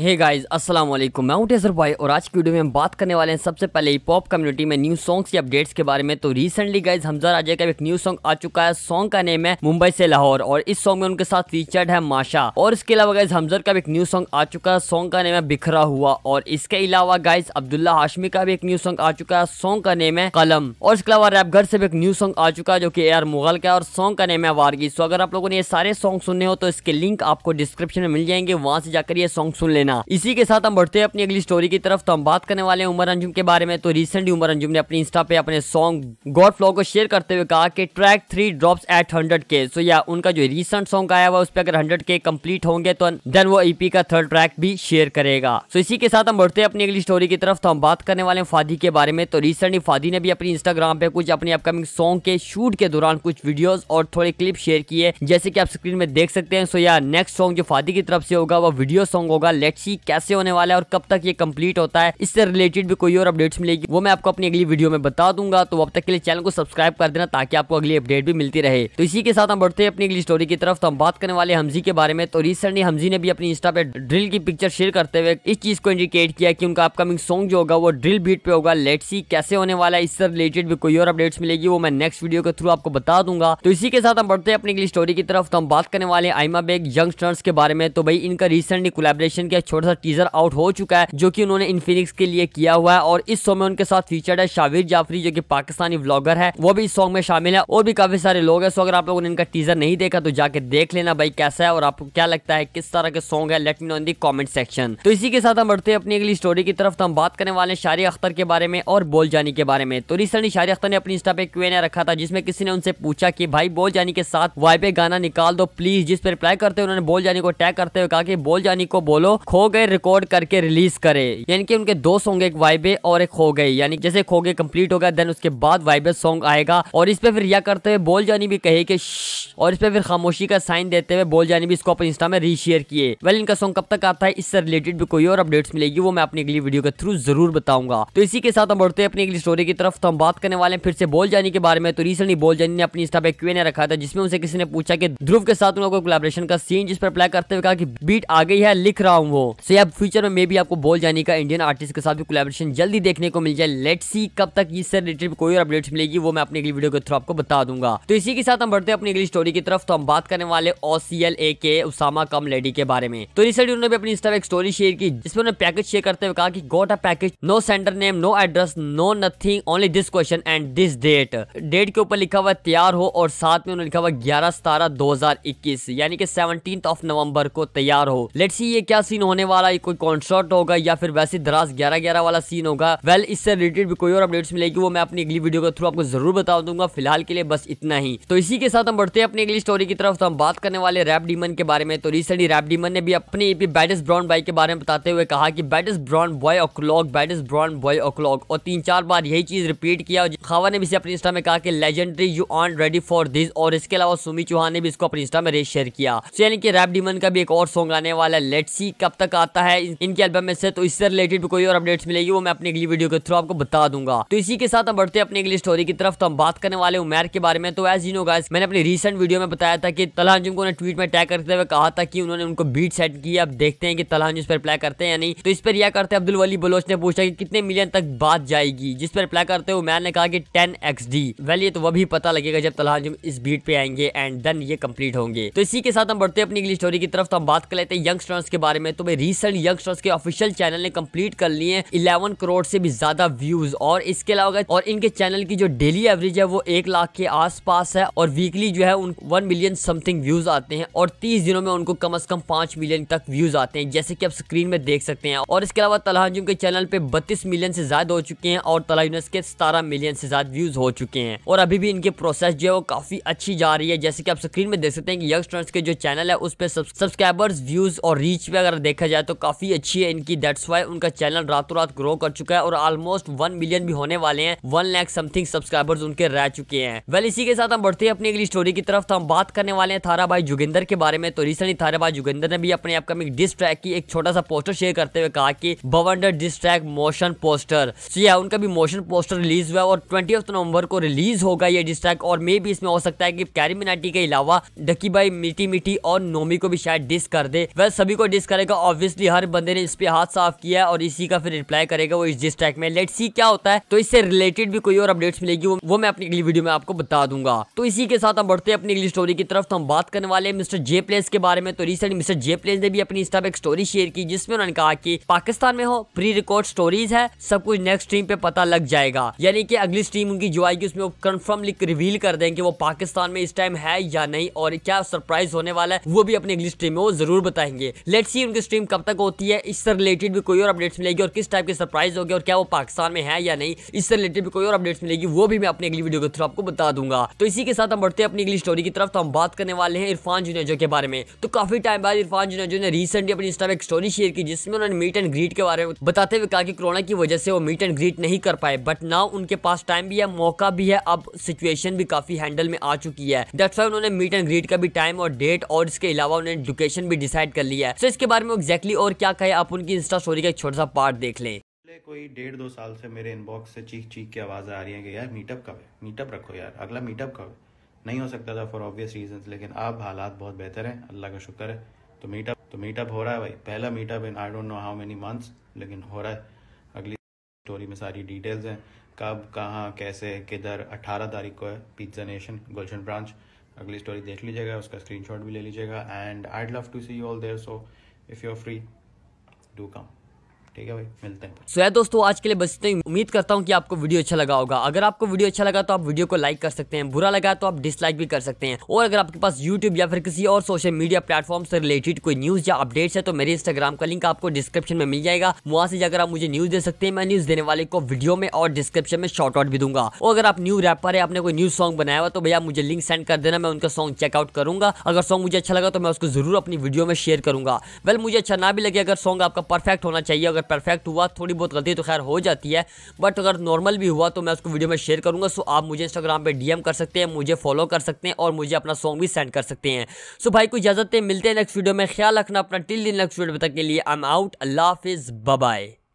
hey guys अस्सलाम वालेकुम मैं हूं भाई और आज की वीडियो में हम बात करने वाले हैं सबसे पहले हिप हॉप कम्युनिटी में न्यू सॉन्ग्स की अपडेट्स के बारे में तो रिसेंटली गाइस हमजा राजा का एक न्यू सॉन्ग आ चुका है सॉन्ग का नेम है मुंबई से लाहौर और इस सॉन्ग में उनके साथ फीचर्ड है माशा और इसके अलावा गाइज हमजर का भी एक न्यू सॉन्ग आ चुका है सॉन्ग का नेम है बिखरा हुआ और इसके अलावा गाइज अब्दुल्ला हाशमी का भी एक न्यू सॉन्ग आ चुका है सॉन्ग का नेम है कलम और इसके अलावा रैपगढ़ से भी एक न्यू सॉन्ग आ चुका है जो की ए मुगल का और सॉन्ग का नेम है वारगी सो अगर आप लोगों ने ये सारे सॉन्ग सुनने हो तो इसके लिंक आपको डिस्क्रिप्शन में मिल जाएंगे वहां से जाकर ये सॉन्ग सुन लेना लेना इसी के साथ हम बढ़ते हैं अपनी अगली स्टोरी की तरफ तो हम बात करने वाले हैं उमर अंजुम के बारे में तो रिसेंटली उमर अंजुम ने अपने इंस्टा पे अपने सॉन्ग गॉड फ्लो को शेयर करते हुए कहा कि track three drop at hundred K so या उनका जो रिसेंट सॉन्ग आया हुआ उस पर अगर हंड्रेड के कम्प्लीट होंगे तो देन वो ईपी e का थर्ड ट्रैक भी शेयर करेगा सो इसी के साथ हम बढ़ते हैं अपनी अगली स्टोरी की तरफ तो हम बात करने वाले हैं फादी के बारे में तो रिसेंटली फादी ने भी अपनी इंस्टाग्राम पे कुछ अपने अपकमिंग सॉन्ग के शूट के दौरान कुछ वीडियोस और थोड़े क्लिप शेयर किए जैसे कि आप स्क्रीन में देख सकते हैं सो या नेक्स्ट सॉन्ग जो फादी की तरफ से होगा वो वीडियो सॉन्ग होगा लेट टैक्सी कैसे होने वाला है और कब तक ये कंप्लीट होता है इससे रिलेटेड भी कोई और अपडेट्स मिलेगी वो मैं आपको अपनी अगली वीडियो में बता दूंगा तो अब तक के लिए चैनल को सब्सक्राइब कर देना ताकि आपको अगली अपडेट भी मिलती रहे तो इसी के साथ हम बढ़ते हैं अपनी अगली स्टोरी की तरफ तो हम बात करने वाले हमजी के बारे में तो रिसेंटली हमजी ने भी अपनी इंस्टा पे ड्रिल की पिक्चर शेयर करते हुए इस चीज को इंडिकेट किया कि उनका अपकमिंग सॉन्ग जो होगा वो ड्रिल बीट पे होगा लेट सी कैसे होने वाला है इससे रिलेटेड भी कोई और अपडेट्स मिलेगी वो मैं नेक्स्ट वीडियो के थ्रू आपको बता दूंगा तो इसी के साथ हम बढ़ते हैं अपनी अगली स्टोरी की तरफ तो हम बात करने वाले आईमा बेग यंगस्टर्स के बारे में तो भाई इनका रिसेंटली कोलेब्रेशन किया छोटा सा टीजर आउट हो चुका है जो कि उन्होंने इनफिनिक्स के लिए किया हुआ है और इस सॉन्ग में उनके साथ फीचर्ड है शाविर जाफरी जो कि पाकिस्तानी ब्लॉगर है वो भी इस सॉन्ग में शामिल है और भी काफी सारे लोग है सो अगर आप लोगों ने इनका टीजर नहीं देखा तो जाके देख लेना भाई कैसा है और आपको क्या लगता है किस तरह के सॉन्ग है let me know in the comment section तो इसी के साथ हम बढ़ते हैं अपनी अगली स्टोरी की तरफ तो हम बात करने वाले हैं शारी अख्तर के बारे में और बोल जानी के बारे में तो रिसेंटली शारी अख्तर ने अपनी इंस्टा पे क्यू रखा था जिसमें किसी ने उनसे पूछा कि भाई बोल जानी के साथ वाई पे गाना निकाल दो प्लीज जिस पर रिप्लाई करते हुए उन्होंने बोल जानी को टैग करते हुए कहा कि बोल जानी को बोलो खो गए रिकॉर्ड करके रिलीज करे यानी कि उनके दो सॉन्ग एक वाइबे और एक खो गए यानी जैसे खो गए कंप्लीट होगा देन उसके बाद वाइबे सॉन्ग आएगा और इस पे फिर रिया करते हुए बोल जानी भी कहे की और इस पे फिर खामोशी का साइन देते हुए बोल जानी भी इसको अपने इंस्टा में रीशेयर किए वेल इनका सॉन्ग कब तक आता है इससे रिलेटेड भी कोई और अपडेट्स मिलेगी वो मैं अपनी अगली वीडियो के थ्रू जरूर बताऊंगा तो इसी के साथ हम बढ़ते हैं अपनी अगली स्टोरी की तरफ तो हम बात करने वाले हैं फिर से बोल जानी के बारे में तो रिसेंटली बोल जानी ने अपनी इंस्टा पे क्यू रखा था जिसमें उनसे किसी ने पूछा कि ध्रुव के साथ उन लोगों को का सीन जिस पर अप्लाई करते हुए कहा कि बीट आ गई है लिख रहा हूँ वो हो सो अब फ्यूचर में मे भी आपको बोल जाने का इंडियन आर्टिस्ट के साथ भी कोलेबोरेशन जल्दी देखने को मिल जाए लेट सी कब तक इससे रिलेटेड कोई और अपडेट्स मिलेगी वो मैं अपनी अगली वीडियो के थ्रू आपको बता दूंगा तो इसी के साथ हम बढ़ते हैं अपनी अगली स्टोरी की तरफ तो हम बात करने वाले ओ सी एल ए के उसामा कम लेडी के बारे में तो रिसेंटली उन्होंने भी अपनी इंस्टा एक स्टोरी शेयर की जिसमें उन्होंने पैकेज शेयर करते हुए कहा कि got a package no sender name no address no nothing only this question and this date date के ऊपर लिखा हुआ तैयार हो और साथ में उन्होंने लिखा हुआ ग्यारह सतारह दो यानी कि सेवनटीन ऑफ नवंबर को तैयार हो लेट सी ये क्या सीन होने वाला कोई कॉन्सर्ट होगा या फिर वैसे दराज ग्यारह ग्यारह वाला सीन होगा वेल इससे रिलेटेड भी कोई और अपडेट्स मिलेगी वो मैं अपनी अगली वीडियो के थ्रू आपको जरूर बता दूंगा फिलहाल के लिए बस इतना ही तो इसी के साथ हम बढ़ते हैं अपनी अगली स्टोरी की तरफ तो हम बात करने वाले रैप डीमन के बारे में तो रिसेंटली रैप डीमन ने भी अपनी एपी बैटस ब्राउन बाई के बारे में बताते हुए कहा कि badass brown boy o'clock badass brown boy o'clock और तीन चार बार यही चीज रिपीट किया खावा ने भी इसे अपने इंस्टा में कहा कि legendary you on ready for this और इसके अलावा सुमी चौहान ने भी इसको अपने इंस्टा में रेस शेयर किया तो यानी कि रैप डीमन का भी एक और सॉन्ग आने वाला है लेट्सी कब तक आता है इनके एल्बम में से तो इससे रिलेटेड भी कोई और अपडेट्स मिलेगी वो मैं अपनी अगली वीडियो के थ्रू आपको बता दूंगा तो इसी के साथ हम बढ़ते अपनी अगली स्टोरी की तरफ तो हम बात करने वाले उमेर के बारे में तो एज यू नो गाइस मैंने अपनी रिसेंट वीडियो में बताया था कि तलहान को उन्हें ट्वीट में टैग करते हुए कहा था कि उन्होंने उनको बीट सेट किया अब देखते हैं कि तलहान जिम पर अप्लाई करते हैं या नहीं तो इस पर यह करते अब्दुल वली बलोच ने पूछा कि कितने मिलियन तक बात जाएगी जिस पर अप्लाई करते हुए उमेर ने कहा कि टेन एक्स डी वेल ये तो वह भी पता लगेगा जब तलहान इस बीट पे आएंगे एंड देन ये कंप्लीट होंगे तो इसी के साथ हम बढ़ते हैं अपनी अगली स्टोरी की तरफ तो हम बात कर लेते हैं यंगस्टर्स के बारे में तो दोस्तों भाई रिसेंट यंग स्टार्स के ऑफिशियल चैनल ने कंप्लीट कर लिए इलेवन करोड़ से भी ज्यादा व्यूज और इसके अलावा और इनके चैनल की जो डेली एवरेज है वो एक लाख के आस है और वीकली जो है उन वन मिलियन समथिंग व्यूज आते हैं और तीस दिनों में उनको कम अज कम पांच मिलियन तक व्यूज आते हैं जैसे की आप स्क्रीन में देख सकते हैं और इसके अलावा तलाजुम के चैनल पे बत्तीस मिलियन से ज्यादा हो चुके हैं और तलाजुनस के सतारह मिलियन से ज्यादा व्यूज हो चुके हैं और अभी भी इनके प्रोसेस जो है वो काफी अच्छी जा रही है जैसे कि आप स्क्रीन में देख सकते हैं कि यंग यंगस्टर्स के जो चैनल है उस पर सब्सक्राइबर्स व्यूज और रीच पे अगर देख देखा जाए तो काफ़ी अच्छी है इनकी दैट्स वाई उनका चैनल रातों रात ग्रो कर चुका है और ऑलमोस्ट वन मिलियन भी होने वाले हैं वन लैख समथिंग सब्सक्राइबर्स उनके रह चुके हैं वेल इसी के साथ हम बढ़ते हैं अपनी अगली स्टोरी की तरफ तो हम बात करने वाले हैं थारा भाई जोगिंदर के बारे में तो रिसेंटली थारा भाई जोगिंदर ने भी अपने अपकमिंग डिस्क ट्रैक की एक छोटा सा पोस्टर शेयर करते हुए कहा कि बवंडर diss track motion poster so यह उनका भी मोशन पोस्टर रिलीज हुआ और ट्वेंटी नवंबर को रिलीज होगा ये डिस्क ट्रैक और मे भी इसमें हो सकता है कि कैरी मिनाटी के अलावा डकी भाई मीठी मीठी और नोमी को भी शायद डिस्क कर दे वह सभी को डिस्क करेगा ऑब्वियसली हर बंदे ने इस पे हाथ साफ किया है और इसी का फिर रिप्लाई करेगा वो इस जिस टैग में लेट सी क्या होता है तो इससे रिलेटेड भी कोई और अपडेट्स मिलेगी वो, वो मैं अपनी अगली वीडियो में आपको बता दूंगा तो इसी के साथ हम बढ़ते हैं अपनी अगली स्टोरी की तरफ तो हम बात करने वाले हैं मिस्टर जे प्लेस के बारे में तो रिसेंट मिस्टर जे प्लेस ने भी अपनी इंस्टा पे एक स्टोरी शेयर की जिसमें उन्होंने कहा कि पाकिस्तान में हो प्री रिकॉर्ड स्टोरीज है सब कुछ नेक्स्ट स्ट्रीम पे पता लग जाएगा यानी कि अगली स्ट्रीम उनकी जो आएगी उसमें वो कन्फर्मली रिवील कर दें कि वो पाकिस्तान में इस टाइम है या नहीं और क्या सरप्राइज होने वाला है वो भी अपनी अगली स्ट्रीम में वो जरूर बताएंगे लेट्स सी उनकी स्ट्रीम कब तक होती है इससे रिलेटेड भी कोई और अपडेट्स मिलेगी और किस टाइप की सरप्राइज होगी और क्या वो पाकिस्तान में है या नहीं इससे रिलेटेड भी कोई और अपडेट्स मिलेगी वो भी मैं अपनी अगली वीडियो के थ्रू आपको बता दूंगा तो इसी के साथ हम बढ़ते हैं अपनी अगली स्टोरी की तरफ तो हम बात करने वाले हैं इरफान जुनेजो के बारे में तो काफी टाइम बाद इरफान जुनेजो ने रिसेंटली अपनी इंस्टा एक स्टोरी शेयर की जिसमें उन्होंने मीट एंड ग्रीट के बारे में बताते हुए कहा कि कोरोना की वजह से वो मीट एंड ग्रीट नहीं कर पाए बट नाउ उनके पास टाइम भी है मौका भी है अब सिचुएशन भी काफी हैंडल में आ चुकी है डेट्स वाई उन्होंने मीट एंड ग्रीट का भी टाइम और डेट और इसके अलावा उन्होंने लोकेशन भी डिसाइड कर लिया है तो इसके बारे में एग्जैक्टली और क्या कहे आप उनकी इंस्टा स्टोरी का एक छोटा सा पार्ट देख लें कोई डेढ़ दो साल से मेरे इनबॉक्स से चीख चीख की आवाज़ आ रही है कि यार मीटअप कब है मीटअप रखो यार अगला मीटअप कब है नहीं हो सकता था फॉर ऑब्वियस रीजन लेकिन अब हालात बहुत बेहतर हैं अल्लाह का शुक्र है तो मीटअप तो मीटअप हो रहा है भाई पहला meetup in I don't know how many months लेकिन हो रहा है अगली स्टोरी में सारी डिटेल्स हैं कब कहाँ कैसे किधर अट्ठारह तारीख को है पिज्ज़ा नेशन गुलशन ब्रांच अगली स्टोरी देख लीजिएगा उसका स्क्रीन भी ले लीजिएगा and I'd love to see all there so if you're free do come ठीक है भाई मिलते हैं सो so, दोस्तों आज के लिए बस इतना उम्मीद करता हूँ कि आपको वीडियो अच्छा लगा होगा अगर आपको वीडियो अच्छा लगा तो आप वीडियो को लाइक कर सकते हैं बुरा लगा तो आप डिसलाइक भी कर सकते हैं और अगर आपके पास यूट्यूब या फिर किसी और सोशल मीडिया प्लेटफॉर्म से रिलेटेड कोई न्यूज या अपडेट है तो मेरे इंस्टाग्राम का लिंक आपको डिस्क्रिप्शन में मिल जाएगा वहाँ से जाकर आप मुझे न्यूज दे सकते हैं मैं न्यूज देने वाले को वीडियो में और डिस्क्रिप्शन में शॉर्ट आउट भी दूंगा और अगर आप न्यू रैपर है आपने कोई न्यू सॉन्ग बनाया हुआ तो भैया मुझे लिंक सेंड कर देना मैं उनका सॉन्ग चेकआउट करूंगा अगर सॉन्ग मुझे अच्छा लगा तो मैं उसको जरूर अपनी वीडियो में शेयर करूंगा वेल मुझे अच्छा ना भी लगे अगर सॉन्ग आपका परफेक्ट होना चाहिए अगर परफेक्ट हुआ थोड़ी बहुत गलती तो खैर हो जाती है बट अगर नॉर्मल भी हुआ तो मैं उसको वीडियो में शेयर करूँगा सो आप मुझे इंस्टाग्राम पर डी कर सकते हैं मुझे फॉलो कर सकते हैं और मुझे अपना सॉन्ग भी सेंड कर सकते हैं सो भाई को इजाज़त मिलते हैं नेक्स्ट वीडियो में ख्याल रखना अपना टिल दिन नेक्स्ट वीडियो तक के लिए आई एम आउट अल्लाह हाफिज़ बाय